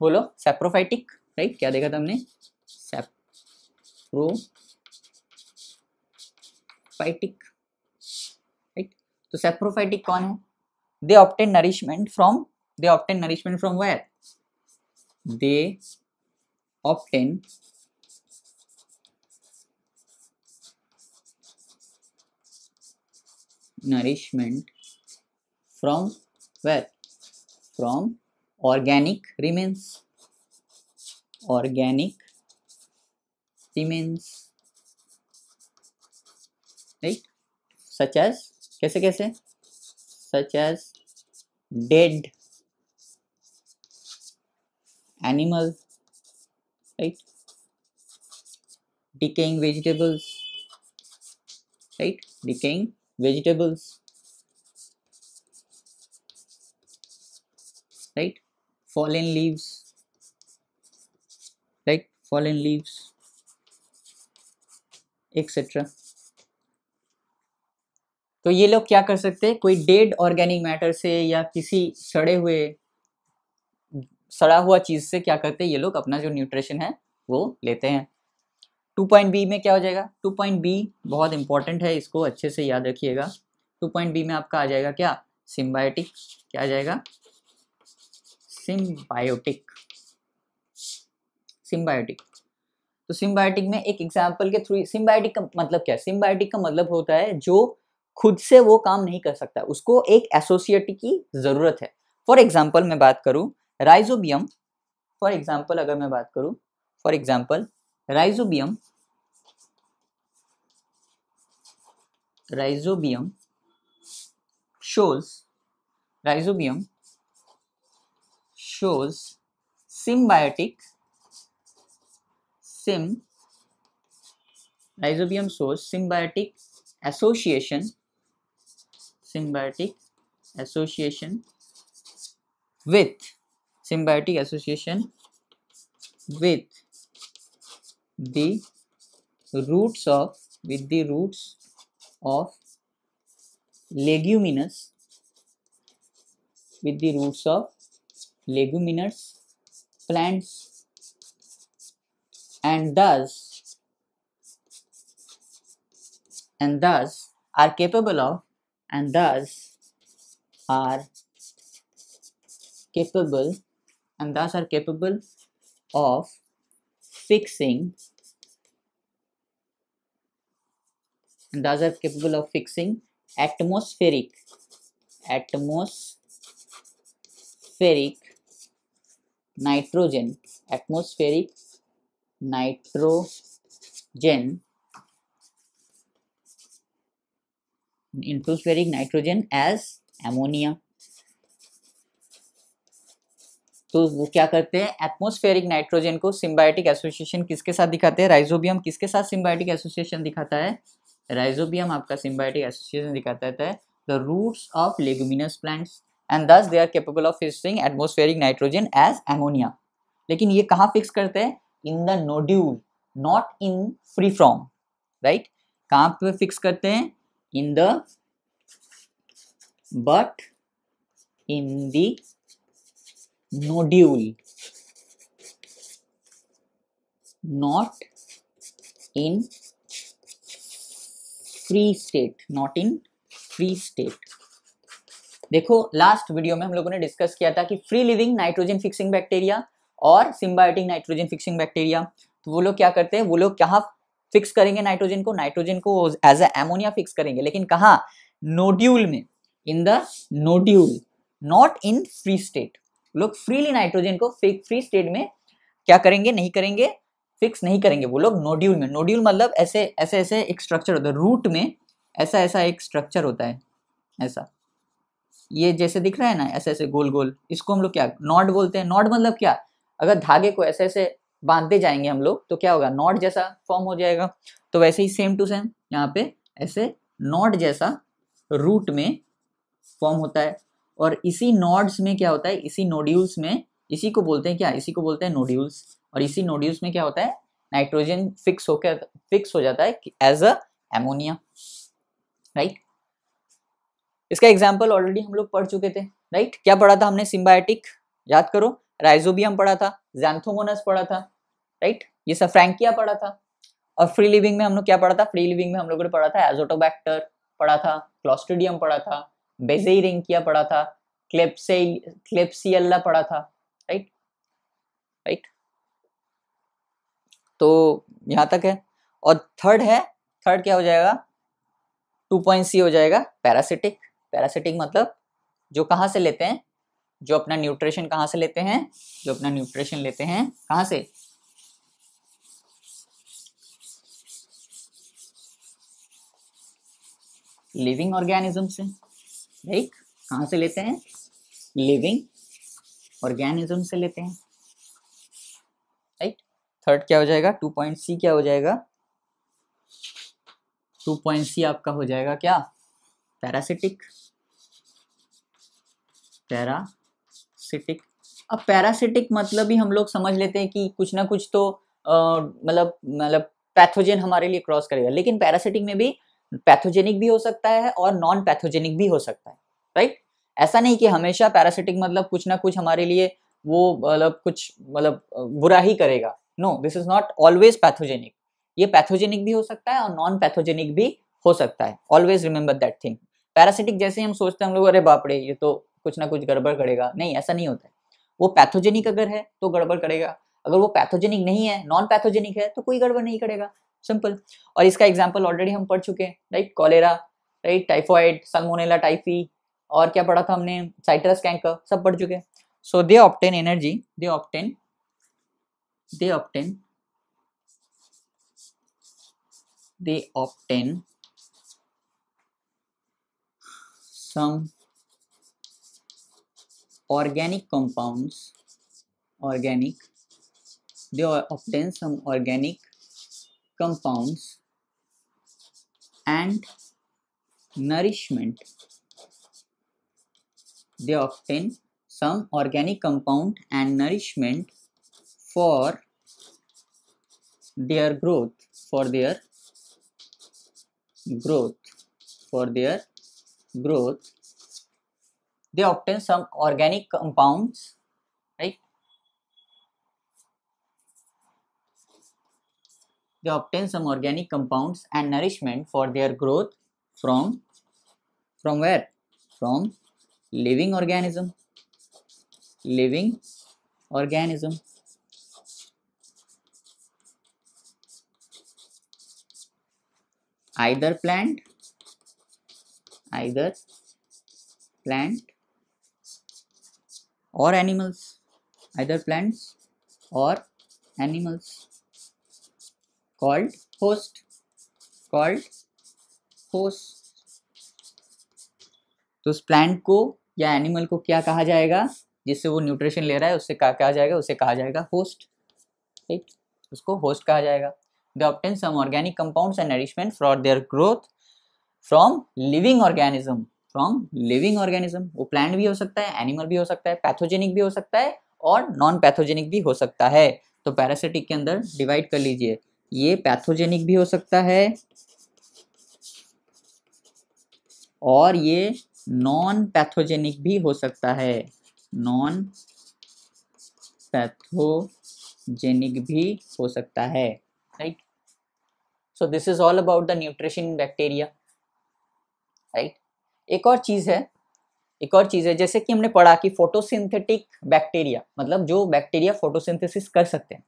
बोलो सेप्रोफाइटिक राइट क्या देखा था हमने सेप्रोफाइटिक राइट तो सेप्रोफाइटिक कौन है they obtain nourishment from they obtain nourishment from where they Obtain nourishment from where from organic remains organic remains right such as कैसे such as dead animals right decaying vegetables right decaying vegetables right fallen leaves right fallen leaves etc तो ये लोग क्या कर सकते हैं कोई dead organic matter से या किसी सड़े हुए सड़ा हुआ चीज़ से क्या करते हैं ये लोग अपना जो न्यूट्रिशन है वो लेते हैं टू पॉइंट बी में क्या हो जाएगा टू पॉइंट बी बहुत इंपॉर्टेंट है इसको अच्छे से याद रखिएगा टू पॉइंट बी में आपका आ जाएगा क्या सिम्बायोटिक क्या आ जाएगा सिम्बायोटिक सिम्बायोटिक तो सिम्बायोटिक में एक एग्जाम्पल के थ्रू सिम्बायोटिक का मतलब क्या है सिम्बायोटिक का मतलब होता है जो खुद से वो काम नहीं कर सकता उसको एक एसोसिएट की ज़रूरत है फॉर एग्जाम्पल मैं बात करूं राइजोबियम फॉर एग्जाम्पल अगर मैं बात करूं for example rhizobium rhizobium shows rhizobium shows symbiotic sym rhizobium shows symbiotic association symbiotic association with symbiotic association with the roots of with the roots of leguminous with the roots of leguminous plants and thus and thus are capable of and thus are capable and thus are capable of fixing and thus are capable of fixing atmospheric atmospheric nitrogen atmospheric nitrogen atmospheric nitrogen as ammonia तो क्या करते हैं atmospheric nitrogen को symbiotic association किसके साथ दिखाते हैं rhizobium किसके साथ सिम्बायोटिक एसोसिएशन दिखाता है राइजोबियम आपका सिम्बायोटिक एसोसिएशन दिखाता है the roots of leguminous plants and thus they are capable of fixing atmospheric nitrogen as ammonia लेकिन ये कहाँ फिक्स करते हैं in the nodule not in free from right कहाँ पे फिक्स करते हैं in the but in the nodule not in free state not in free state देखो लास्ट वीडियो में हम लोगों ने डिस्कस किया था कि free living nitrogen fixing bacteria और सिम्बायोटिक नाइट्रोजन फिक्सिंग बैक्टीरिया तो वो लोग क्या करते हैं वो लोग कहाँ फिक्स करेंगे नाइट्रोजन को नाइट्रोजन को एज अ एमोनिया फिक्स करेंगे लेकिन कहा नोड्यूल में in the nodule not in free state लोग फ्रीली नाइट्रोजन को फेक फ्री स्टेट में क्या करेंगे नहीं करेंगे फिक्स नहीं करेंगे वो लोग नोड्यूल में नोड्यूल मतलब ऐसे ऐसे ऐसे एक स्ट्रक्चर होता है रूट में ऐसा ऐसा एक स्ट्रक्चर होता है ऐसा ये जैसे दिख रहा है ना ऐसे ऐसे गोल गोल इसको हम लोग क्या नॉट बोलते हैं नॉट मतलब क्या अगर धागे को ऐसे ऐसे बांधते जाएंगे हम लोग तो क्या होगा नॉट जैसा फॉर्म हो जाएगा तो वैसे ही सेम टू सेम यहाँ पे ऐसे नॉट जैसा रूट में फॉर्म होता है और इसी नोड्स में क्या होता है इसी नोड्यूल्स में इसी को बोलते हैं क्या इसी को बोलते हैं नोड्यूल्स और इसी नोड्यूल्स में क्या होता है नाइट्रोजन फिक्स होकर फिक्स हो जाता है एज अ एमोनिया राइट इसका एग्जाम्पल ऑलरेडी हम लोग पढ़ चुके थे राइट क्या पढ़ा था हमने सिम्बायोटिक याद करो राइजोबियम पढ़ा था जैंथोमोनस पढ़ा था राइट ये सब फ्रेंकिया पढ़ा था और फ्री लिविंग में हम लोग क्या पढ़ा था फ्री लिविंग में हम लोगों ने पढ़ा था एजोटोबैक्टर पढ़ा था क्लॉस्ट्रीडियम पढ़ा था बेजेरेंकिया पढ़ा था क्लेप्से क्लेप्सियल्ला पढ़ा था राइट राइट तो यहाँ तक है और थर्ड है थर्ड क्या हो जाएगा टू पॉइंट सी हो जाएगा पैरासिटिक पैरासिटिक मतलब जो कहाँ से लेते हैं जो अपना न्यूट्रिशन कहाँ से लेते हैं जो अपना न्यूट्रिशन लेते हैं कहाँ से लिविंग ऑर्गेनिज्म से राइट कहां से लेते हैं लिविंग ऑर्गेनिज्म से लेते हैं राइट थर्ड क्या हो जाएगा टू पॉइंट सी क्या हो जाएगा टू पॉइंट सी आपका हो जाएगा क्या पैरासिटिक पैरासिटिक अब पैरासिटिक मतलब ही हम लोग समझ लेते हैं कि कुछ ना कुछ तो मतलब मतलब पैथोजेन हमारे लिए क्रॉस करेगा लेकिन पैरासिटिक में भी पैथोजेनिक भी हो सकता है और नॉन पैथोजेनिक भी हो सकता है राइट ऐसा नहीं कि हमेशा पैरासिटिक मतलब कुछ ना कुछ हमारे लिए वो मतलब कुछ मतलब बुरा ही करेगा no this is not always pathogenic ये पैथोजेनिक भी हो सकता है और नॉन पैथोजेनिक भी हो सकता है always remember that thing parasitic जैसे हम सोचते हैं हम लोग अरे बापड़े ये तो कुछ ना कुछ गड़बड़ करेगा नहीं ऐसा नहीं होता है वो पैथोजेनिक अगर है तो गड़बड़ करेगा अगर वो पैथोजेनिक नहीं है नॉन पैथोजेनिक है तो कोई गड़बड़ नहीं करेगा सिंपल और इसका एग्जाम्पल ऑलरेडी हम पढ़ चुके हैं right cholera right typhoid salmonella typhi और क्या पढ़ा था हमने साइट्रस कैंकर सब पढ़ चुके हैं so they obtain energy they obtain they obtain they obtain some organic compounds organic they obtain some organic compounds and nourishment they obtain some organic compound and nourishment for their growth for their growth for their growth they obtain some organic compounds they obtain some organic compounds and nourishment for their growth from from where from living organism living organism either plant either plant or animals either plants or animals called host called host तो उस plant को या animal को क्या कहा जाएगा जिससे वो न्यूट्रिशन ले रहा है उससे क्या कहा जाएगा उसे कहा जाएगा होस्ट ठीक उसको होस्ट कहा जाएगा they obtain some organic compounds and nourishment for their growth from living organism from living organism वो प्लांट भी हो सकता है एनिमल भी हो सकता है पैथोजेनिक भी हो सकता है और नॉन पैथोजेनिक भी हो सकता है तो पैरासिटिक के अंदर डिवाइड कर लीजिए ये पैथोजेनिक भी हो सकता है और ये नॉन पैथोजेनिक भी हो सकता है नॉन पैथोजेनिक भी हो सकता है right so this is all about the nutrition bacteria right एक और चीज़ है एक और चीज़ है जैसे कि हमने पढ़ा कि फोटोसिंथेटिक बैक्टीरिया मतलब जो बैक्टीरिया फोटोसिंथेसिस कर सकते हैं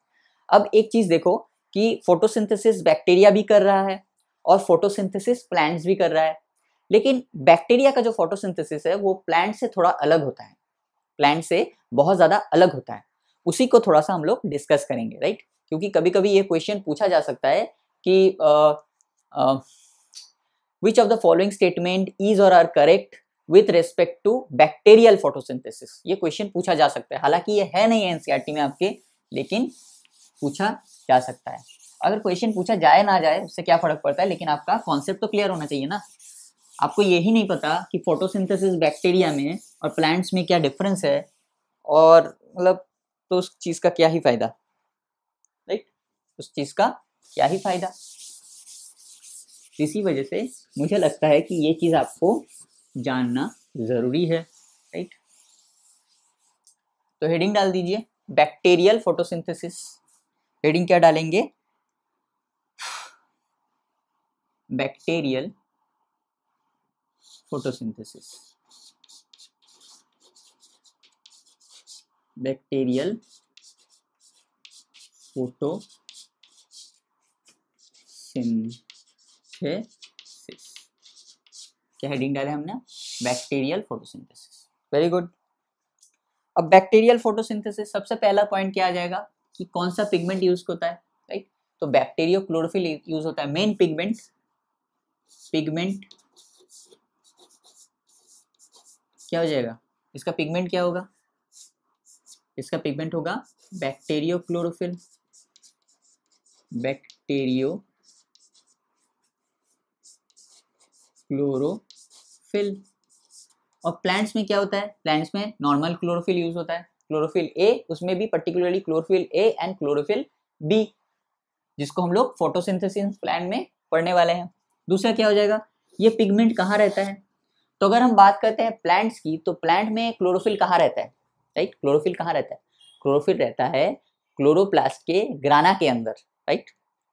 अब एक चीज़ देखो कि फोटोसिंथेसिस बैक्टीरिया भी कर रहा है और फोटोसिंथेसिस प्लांट्स भी कर रहा है लेकिन बैक्टीरिया का जो फोटोसिंथेसिस है वो प्लांट से थोड़ा अलग होता है प्लांट से बहुत ज़्यादा अलग होता है उसी को थोड़ा सा हम लोग डिस्कस करेंगे राइट क्योंकि कभी कभी ये क्वेश्चन पूछा जा सकता है कि which of the following statement is और are correct with respect to bacterial photosynthesis ये क्वेश्चन पूछा जा सकता है हालांकि ये है नहीं एनसीआरटी e में आपके लेकिन पूछा जा सकता है अगर क्वेश्चन पूछा जाए ना जाए उससे क्या फर्क पड़ता है लेकिन आपका कॉन्सेप्ट तो क्लियर होना चाहिए ना आपको यही नहीं पता कि फोटोसिंथेसिस बैक्टीरिया में और प्लांट्स में क्या डिफरेंस है और मतलब तो उस चीज़ का क्या ही फायदा राइट उस चीज़ का क्या ही फायदा इसी वजह से मुझे लगता है कि ये चीज़ आपको जानना ज़रूरी है राइट तो हेडिंग डाल दीजिए बैक्टीरियल फोटोसिंथेसिस हेडिंग क्या डालेंगे bacterial photosynthesis bacterial photosynthesis क्या हेडिंग डाले हमने बैक्टीरियल फोटोसिंथेसिस वेरी गुड अब बैक्टीरियल फोटोसिंथेसिस सबसे पहला पॉइंट क्या आ जाएगा कि कौन सा पिगमेंट यूज होता है राइट तो बैक्टीरियो क्लोरोफिल यूज होता है मेन पिगमेंट पिगमेंट क्या हो जाएगा इसका पिगमेंट क्या होगा इसका पिगमेंट होगा बैक्टेरियो क्लोरोफिल बैक्टेरियो क्लोरोफिल और प्लांट्स में क्या होता है प्लांट्स में नॉर्मल क्लोरोफिल यूज होता है क्लोरोफिल ए उसमें भी particularly chlorophyll A and chlorophyll B जिसको हम लोग फोटोसिंथेसिस प्लांट में पढ़ने वाले हैं दूसरा क्या हो जाएगा ये पिगमेंट कहाँ रहता है तो अगर हम बात करते हैं प्लांट्स की तो प्लांट में क्लोरोफिल कहाँ रहता है राइट क्लोरोफिल कहाँ रहता है क्लोरोफिल रहता है क्लोरोप्लास्ट के ग्राना के अंदर राइट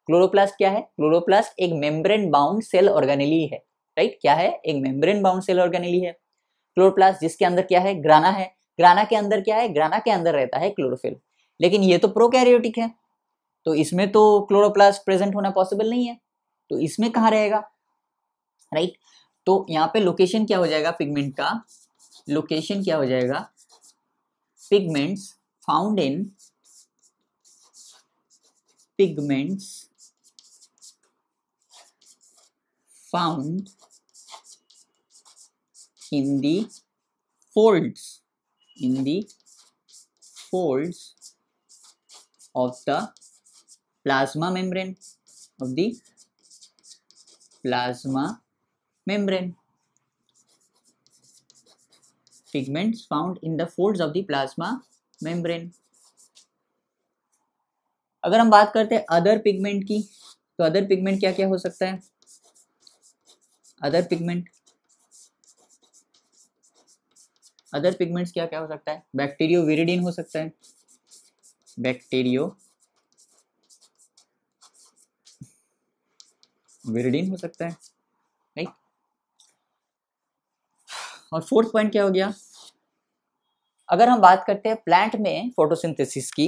क्लोरोप्लास्ट क्या है क्लोरोप्लास्ट एक मेम्ब्रेन बाउंड सेल ऑर्गेनेली है राइट क्या है एक मेम्ब्रेन बाउंड सेल ऑर्गेनेली है क्लोरोप्लास्ट जिसके अंदर क्या है ग्राना है ग्राना के अंदर क्या है ग्राना के अंदर रहता है क्लोरोफिल लेकिन ये तो प्रोकैरियोटिक है तो इसमें तो क्लोरोप्लास्ट प्रेजेंट होना पॉसिबल नहीं है तो इसमें कहाँ रहेगा राइट तो यहाँ पे लोकेशन क्या हो जाएगा पिगमेंट का लोकेशन क्या हो जाएगा pigments found in pigments found in the folds in the folds of the plasma membrane of the plasma membrane pigments found in the folds of the plasma membrane अगर हम बात करते हैं अदर पिगमेंट की तो अदर पिगमेंट क्या क्या हो सकता है अदर पिगमेंट अदर पिगमेंट्स क्या क्या हो सकता है बैक्टीरियो विरिडिन हो सकता है बैक्टीरियो विरिडिन हो सकता है राइट और फोर्थ पॉइंट क्या हो गया अगर हम बात करते हैं प्लांट में फोटोसिंथेसिस की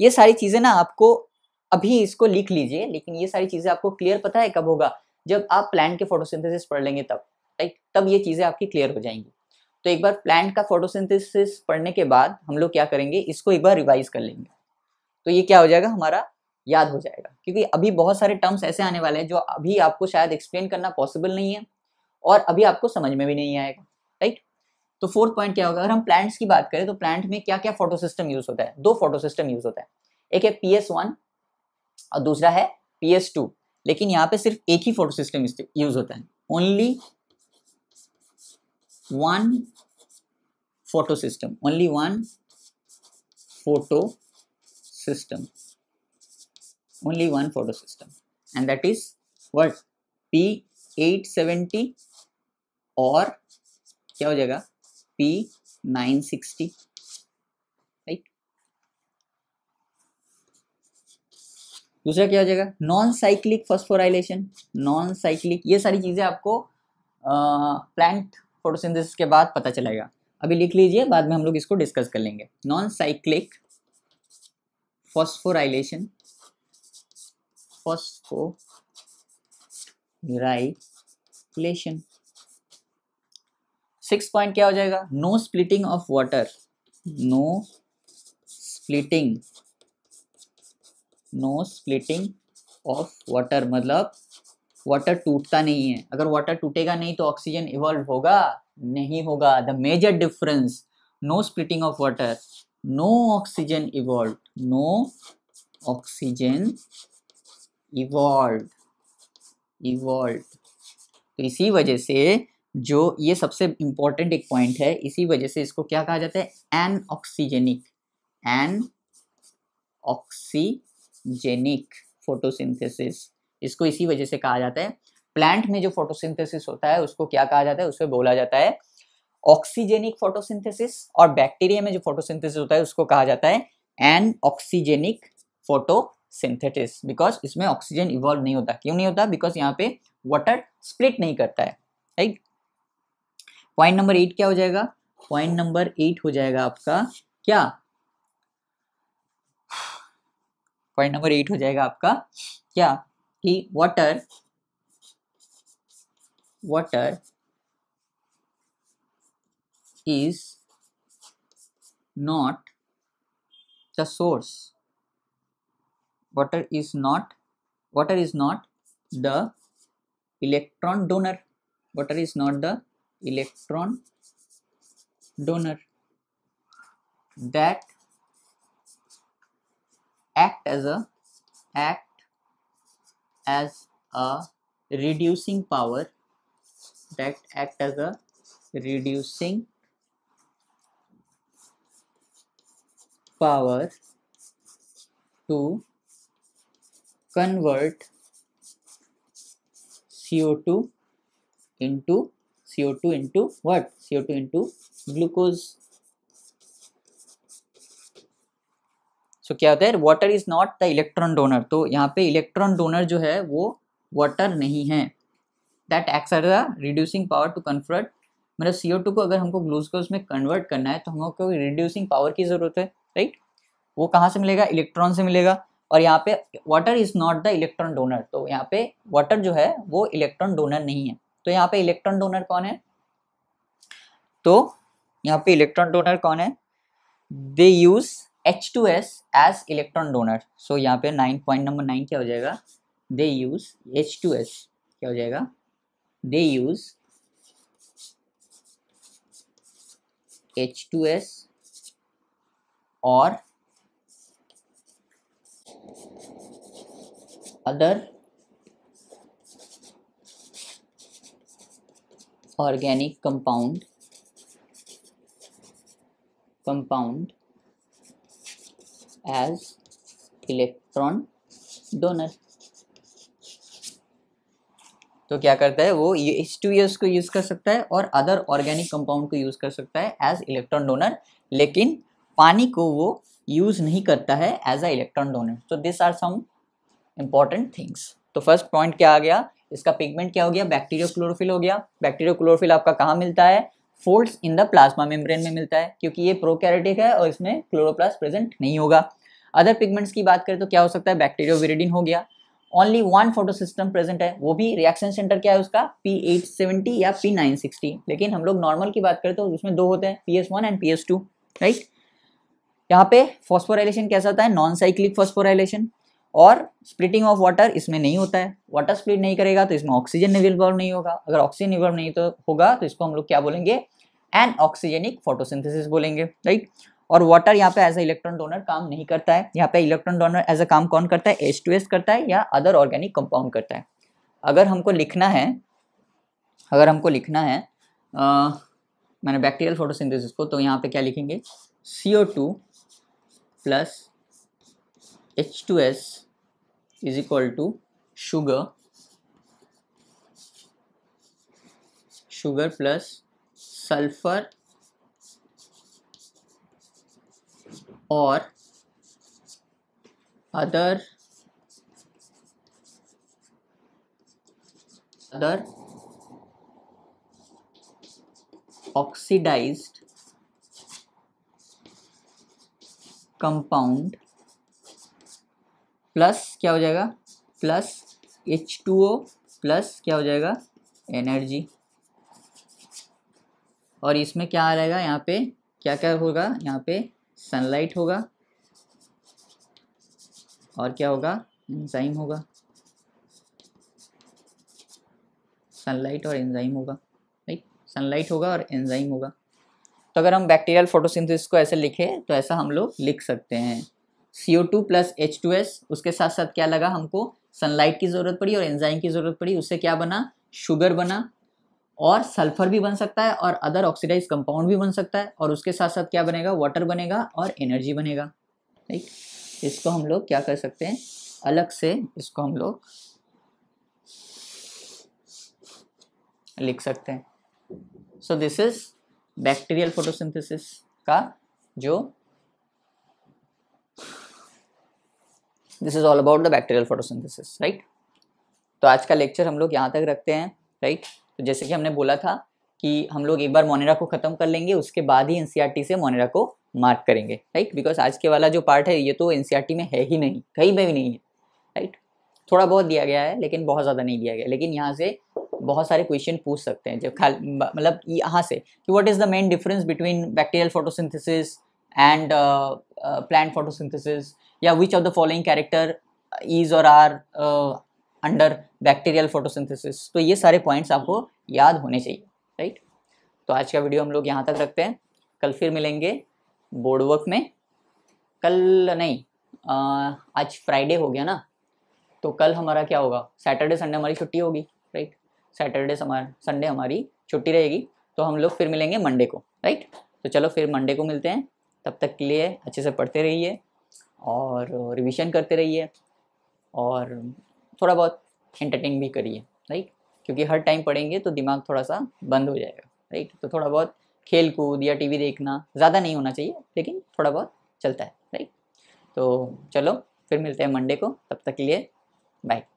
ये सारी चीज़ें ना आपको अभी इसको लिख लीजिए लेकिन ये सारी चीज़ें आपको क्लियर पता है कब होगा जब आप प्लांट के फोटोसिंथेसिस पढ़ लेंगे तब राइट तब ये चीज़ें आपकी क्लियर हो जाएंगी तो एक बार प्लांट का फोटोसिंथेसिस पढ़ने के बाद हम लोग क्या करेंगे इसको एक बार रिवाइज कर लेंगे तो ये क्या हो जाएगा हमारा याद हो जाएगा क्योंकि अभी बहुत सारे टर्म्स ऐसे आने वाले हैं जो अभी आपको शायद एक्सप्लेन करना पॉसिबल नहीं है और अभी आपको समझ में भी नहीं आएगा राइट तो फोर्थ पॉइंट क्या होगा अगर हम प्लांट्स की बात करें तो प्लांट में क्या क्या फोटो सिस्टम यूज होता है दो फोटो सिस्टम यूज होता है एक है पी वन और दूसरा है पी एस टू लेकिन यहाँ पे सिर्फ एक ही फोटो सिस्टम यूज होता है only one photo system only one photo system only one photo system and that is what P870 or kya ho jayega P960 right दूसरा क्या हो जाएगा non cyclic phosphorylation non cyclic ये सारी चीजें आपको प्लांट फोटोसिंथेसिस के बाद पता चलेगा अभी लिख लीजिए बाद में हम लोग इसको डिस्कस कर लेंगे non cyclic phosphorylation phosphorylation six point क्या हो जाएगा no splitting of water no splitting no splitting of water मतलब वाटर टूटता नहीं है अगर वाटर टूटेगा नहीं तो ऑक्सीजन इवॉल्व होगा नहीं होगा the major difference no splitting of water no oxygen evolve no oxygen evolve evolve तो इसी वजह से जो ये सबसे इंपॉर्टेंट एक पॉइंट है इसी वजह से इसको क्या कहा जाता है anoxygenic anoxygenic photosynthesis इसको इसी वजह से कहा जाता है प्लांट में जो फोटोसिंथेसिस होता है उसको क्या कहा जाता है उसको बोला जाता है ऑक्सीजेनिक फोटोसिंथेसिस और बैक्टीरिया में जो फोटोसिंथेसिस होता है उसको कहा जाता है एन ऑक्सीजेनिक फोटोसिंथेटिस बिकॉज इसमें ऑक्सीजन इवॉल्व नहीं होता क्यों नहीं होता बिकॉज यहाँ पे वाटर स्प्लिट नहीं करता है राइट पॉइंट नंबर एट क्या हो जाएगा पॉइंट नंबर एट हो जाएगा आपका क्या पॉइंट नंबर एट हो जाएगा आपका क्या The water water is not the source water is not water is not the electron donor water is not the electron donor that act as a act as a reducing power that act as a reducing power to convert CO2 into CO2 into what? CO2 into glucose सो तो क्या होता है water is not the electron donor तो यहाँ पे electron donor जो है वो वाटर नहीं है that X are the reducing power to convert मतलब सी को अगर हमको ग्लूकोज में कन्वर्ट करना है तो हमको रिड्यूसिंग पावर की ज़रूरत है राइट वो कहाँ से मिलेगा इलेक्ट्रॉन से मिलेगा और यहाँ पे water is not the electron donor तो यहाँ पे वाटर जो है वो इलेक्ट्रॉन डोनर नहीं है तो यहाँ पे इलेक्ट्रॉन डोनर कौन है तो यहाँ पे इलेक्ट्रॉन डोनर कौन है they use H two S as electron donor so यहाँ पे नाइन पॉइंट नंबर नाइन क्या हो जाएगा they use H two S क्या हो जाएगा they use H two S और other organic compound compound as electron donor तो क्या करता है वो एच टू एस को यूज़ कर सकता है और अदर ऑर्गेनिक कंपाउंड को यूज़ कर सकता है एज इलेक्ट्रॉन डोनर लेकिन पानी को वो यूज़ नहीं करता है एज अ इलेक्ट्रॉन डोनर तो this are some important things तो फर्स्ट पॉइंट क्या आ गया इसका पिगमेंट क्या हो गया बैक्टीरियो क्लोरोफिल हो गया बैक्टीरियो क्लोरोफिल आपका कहाँ मिलता है force in the plasma membrane में मिलता है क्योंकि ये प्रोकैरियोटिक है और इसमें क्लोरोप्लास्ट प्रेजेंट नहीं होगा अदर पिगमेंट्स की बात करें तो क्या हो सकता है बैक्टीरियो विरिडिन हो गया only one photo system present है वो भी रिएक्शन सेंटर क्या है उसका पी एट सेवेंटी या पी नाइन सिक्सटी लेकिन हम लोग नॉर्मल की बात करें तो उसमें दो होते हैं P S one and P S two right यहाँ पे फॉस्फोराइलेशन कैसा होता है नॉन साइक्लिक फॉस्फोराइलेशन और स्प्लिटिंग ऑफ वाटर इसमें नहीं होता है वाटर स्प्लिट नहीं करेगा तो इसमें ऑक्सीजन इन्वॉल्व नहीं होगा अगर ऑक्सीजन इन्वॉल्व नहीं तो होगा तो इसको हम लोग क्या बोलेंगे एन ऑक्सीजेनिक फोटोसिंथेसिस बोलेंगे राइट और वाटर यहाँ पे एज ए इलेक्ट्रॉन डोनर काम नहीं करता है यहाँ पे इलेक्ट्रॉन डोनर एज अ काम कौन करता है एच टू एस करता है या अदर ऑर्गेनिक कंपाउंड करता है अगर हमको लिखना है अगर हमको लिखना है आ, मैंने बैक्टीरियल फोटोसिंथेसिस को तो यहाँ पे क्या लिखेंगे C O two plus H2S is equal to sugar sugar plus sulfur or other other oxidized compound plus क्या हो जाएगा plus H two O plus क्या हो जाएगा एनर्जी और इसमें क्या आ रहेगा यहाँ पे क्या क्या होगा यहाँ पे सनलाइट होगा और क्या होगा एंजाइम होगा सनलाइट और एंजाइम होगा राइट सनलाइट होगा और एंजाइम होगा तो अगर हम बैक्टीरियल फोटोसिंथेसिस को ऐसे लिखे तो ऐसा हम लोग लिख सकते हैं C O two plus H two S उसके साथ साथ क्या लगा हमको सनलाइट की ज़रूरत पड़ी और एंजाइम की ज़रूरत पड़ी उससे क्या बना शुगर बना और सल्फर भी बन सकता है और अदर ऑक्सीडाइज कंपाउंड भी बन सकता है और उसके साथ साथ क्या बनेगा वाटर बनेगा और एनर्जी बनेगा ठीक इसको हम लोग क्या कर सकते हैं अलग से इसको हम लोग लिख सकते हैं so this is bacterial photosynthesis का जो this is all about the bacterial photosynthesis right तो आज का लेक्चर हम लोग यहाँ तक रखते हैं राइट तो जैसे कि हमने बोला था कि हम लोग एक बार मोनेरा को ख़त्म कर लेंगे उसके बाद ही एनसीईआरटी e से मोनेरा को मार्क करेंगे राइट बिकॉज आज के वाला जो पार्ट है ये तो एन e में है ही नहीं कहीं में भी नहीं है राइट थोड़ा बहुत दिया गया है लेकिन बहुत ज़्यादा नहीं दिया गया लेकिन यहाँ से बहुत सारे क्वेश्चन पूछ सकते हैं जब खाल मतलब यहाँ से कि what is the main difference between bacterial photosynthesis and uh, uh, plant photosynthesis yeah which of the following character is or are uh, under bacterial photosynthesis तो ये सारे points आपको याद होने चाहिए right तो आज का वीडियो हम लोग यहाँ तक रखते हैं कल फिर मिलेंगे बोर्ड वर्क में कल नहीं आ, आज फ्राइडे हो गया ना तो कल हमारा क्या होगा सैटरडे संडे हमारी छुट्टी होगी राइट सैटरडे हमारा संडे हमारी छुट्टी रहेगी तो हम लोग फिर मिलेंगे मंडे को राइट तो चलो फिर मंडे को मिलते हैं तब तक के लिए अच्छे से पढ़ते रहिए और रिवीजन करते रहिए और थोड़ा बहुत एंटरटेन भी करिए राइट क्योंकि हर टाइम पढ़ेंगे तो दिमाग थोड़ा सा बंद हो जाएगा राइट तो थोड़ा बहुत खेल कूद या टीवी देखना ज़्यादा नहीं होना चाहिए लेकिन थोड़ा बहुत चलता है राइट तो चलो फिर मिलते हैं मंडे को तब तक के लिए बाय